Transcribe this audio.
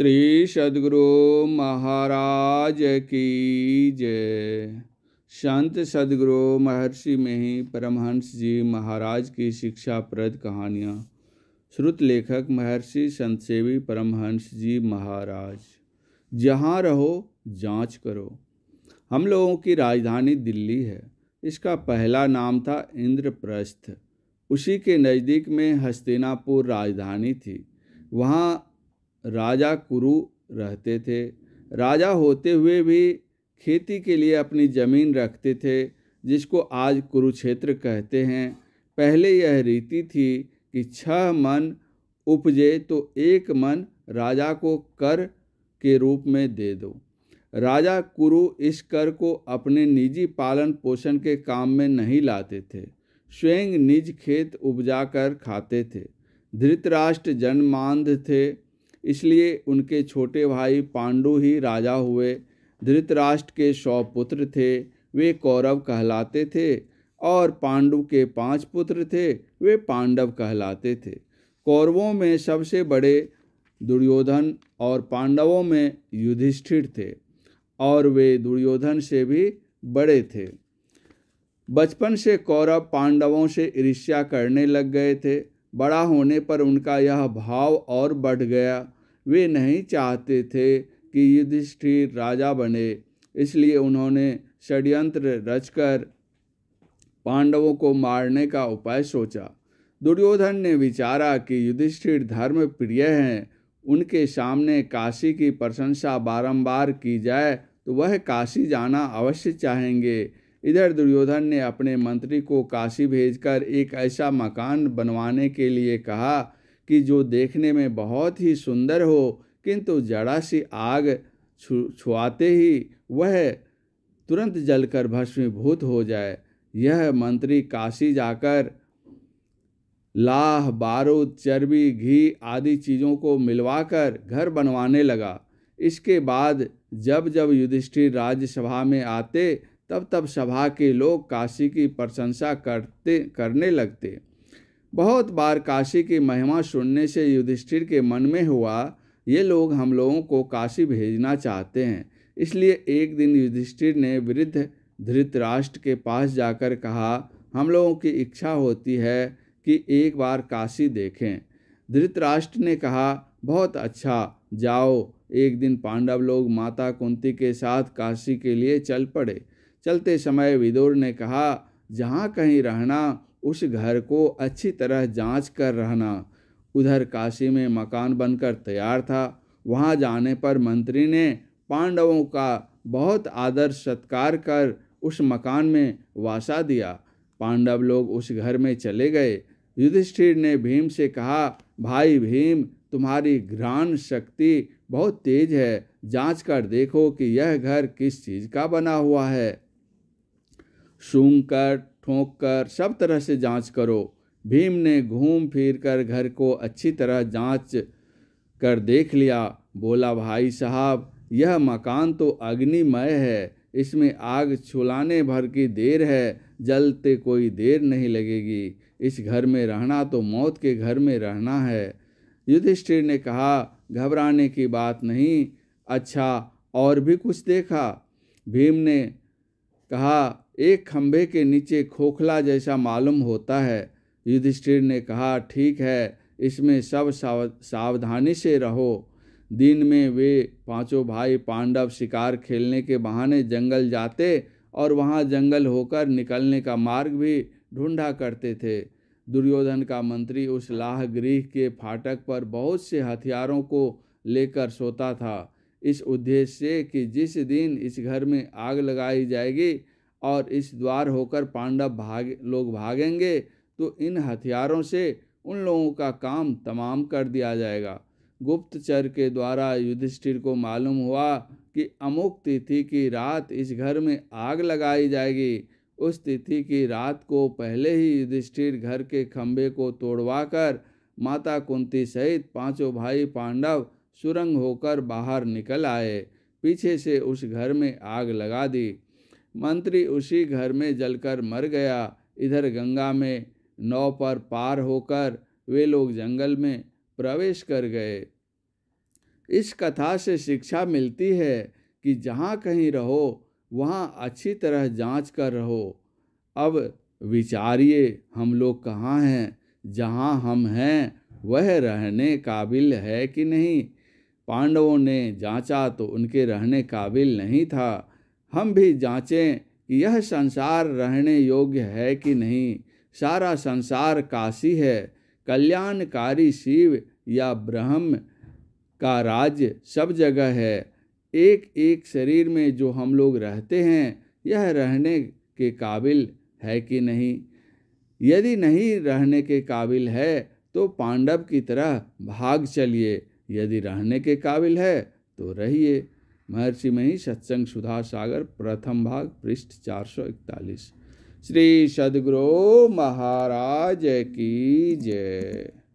श्री सदगुरु महाराज की जय संत सदगुरु महर्षि में ही परमहंस जी महाराज की शिक्षा प्रद कहानियाँ श्रुत लेखक महर्षि संतसेवी परमहंस जी महाराज जहाँ रहो जांच करो हम लोगों की राजधानी दिल्ली है इसका पहला नाम था इंद्रप्रस्थ उसी के नज़दीक में हस्तिनापुर राजधानी थी वहाँ राजा कुरु रहते थे राजा होते हुए भी खेती के लिए अपनी ज़मीन रखते थे जिसको आज कुरुक्षेत्र कहते हैं पहले यह रीति थी कि छह मन उपजे तो एक मन राजा को कर के रूप में दे दो राजा कुरु इस कर को अपने निजी पालन पोषण के काम में नहीं लाते थे स्वयं निज खेत उपजाकर खाते थे धृतराष्ट्र जन्मांध थे इसलिए उनके छोटे भाई पांडु ही राजा हुए धृतराष्ट्र के सौ पुत्र थे वे कौरव कहलाते थे और पांडु के पांच पुत्र थे वे पांडव कहलाते थे कौरवों में सबसे बड़े दुर्योधन और पांडवों में युधिष्ठिर थे और वे दुर्योधन से भी बड़े थे बचपन से कौरव पांडवों से ईर्ष्या करने लग गए थे बड़ा होने पर उनका यह भाव और बढ़ गया वे नहीं चाहते थे कि युधिष्ठिर राजा बने इसलिए उन्होंने षड्यंत्र रचकर पांडवों को मारने का उपाय सोचा दुर्योधन ने विचारा कि युधिष्ठिर धर्म प्रिय हैं उनके सामने काशी की प्रशंसा बारंबार की जाए तो वह काशी जाना अवश्य चाहेंगे इधर दुर्योधन ने अपने मंत्री को काशी भेजकर एक ऐसा मकान बनवाने के लिए कहा कि जो देखने में बहुत ही सुंदर हो किंतु जड़ा सी आग छु छुआते ही वह तुरंत जलकर भस्मीभूत हो जाए यह मंत्री काशी जाकर लाह बारूद चर्बी घी आदि चीज़ों को मिलवाकर घर बनवाने लगा इसके बाद जब जब युधिष्ठिर राज्यसभा में आते तब तब सभा के लोग काशी की प्रशंसा करते करने लगते बहुत बार काशी की महिमा सुनने से युधिष्ठिर के मन में हुआ ये लोग हम लोगों को काशी भेजना चाहते हैं इसलिए एक दिन युधिष्ठिर ने वृद्ध धृतराष्ट्र के पास जाकर कहा हम लोगों की इच्छा होती है कि एक बार काशी देखें धृतराष्ट्र ने कहा बहुत अच्छा जाओ एक दिन पांडव लोग माता कुंती के साथ काशी के लिए चल पड़े चलते समय विदुर ने कहा जहाँ कहीं रहना उस घर को अच्छी तरह जांच कर रहना उधर काशी में मकान बनकर तैयार था वहां जाने पर मंत्री ने पांडवों का बहुत आदर सत्कार कर उस मकान में वासा दिया पांडव लोग उस घर में चले गए युधिष्ठिर ने भीम से कहा भाई भीम तुम्हारी घ्राण शक्ति बहुत तेज है जांच कर देखो कि यह घर किस चीज का बना हुआ है शुंकर ठोंक कर सब तरह से जांच करो भीम ने घूम फिर कर घर को अच्छी तरह जांच कर देख लिया बोला भाई साहब यह मकान तो अग्निमय है इसमें आग छुलाने भर की देर है जलते कोई देर नहीं लगेगी इस घर में रहना तो मौत के घर में रहना है युधिष्ठिर ने कहा घबराने की बात नहीं अच्छा और भी कुछ देखा भीम ने कहा एक खंभे के नीचे खोखला जैसा मालूम होता है युधिष्ठिर ने कहा ठीक है इसमें सब साव सावधानी से रहो दिन में वे पांचों भाई पांडव शिकार खेलने के बहाने जंगल जाते और वहां जंगल होकर निकलने का मार्ग भी ढूंढा करते थे दुर्योधन का मंत्री उस लाह गृह के फाटक पर बहुत से हथियारों को लेकर सोता था इस उद्देश्य से कि जिस दिन इस घर में आग लगाई जाएगी और इस द्वार होकर पांडव भाग लोग भागेंगे तो इन हथियारों से उन लोगों का काम तमाम कर दिया जाएगा गुप्तचर के द्वारा युधिष्ठिर को मालूम हुआ कि अमुक तिथि की रात इस घर में आग लगाई जाएगी उस तिथि की रात को पहले ही युधिष्ठिर घर के खम्भे को तोड़वा कर माता कुंती सहित पांचों भाई पांडव सुरंग होकर बाहर निकल आए पीछे से उस घर में आग लगा दी मंत्री उसी घर में जलकर मर गया इधर गंगा में नाव पर पार होकर वे लोग जंगल में प्रवेश कर गए इस कथा से शिक्षा मिलती है कि जहाँ कहीं रहो वहाँ अच्छी तरह जांच कर रहो अब विचारिए हम लोग कहाँ हैं जहाँ हम हैं वह रहने काबिल है कि नहीं पांडवों ने जांचा तो उनके रहने काबिल नहीं था हम भी जांचें कि यह संसार रहने योग्य है कि नहीं सारा संसार काशी है कल्याणकारी शिव या ब्रह्म का राज्य सब जगह है एक एक शरीर में जो हम लोग रहते हैं यह रहने के काबिल है कि नहीं यदि नहीं रहने के काबिल है तो पांडव की तरह भाग चलिए यदि रहने के काबिल है तो रहिए महर्षि मही सत्संग सुधा सागर प्रथम भाग पृष्ठ चार सौ इकतालीस श्री सदगुरु महाराज की जय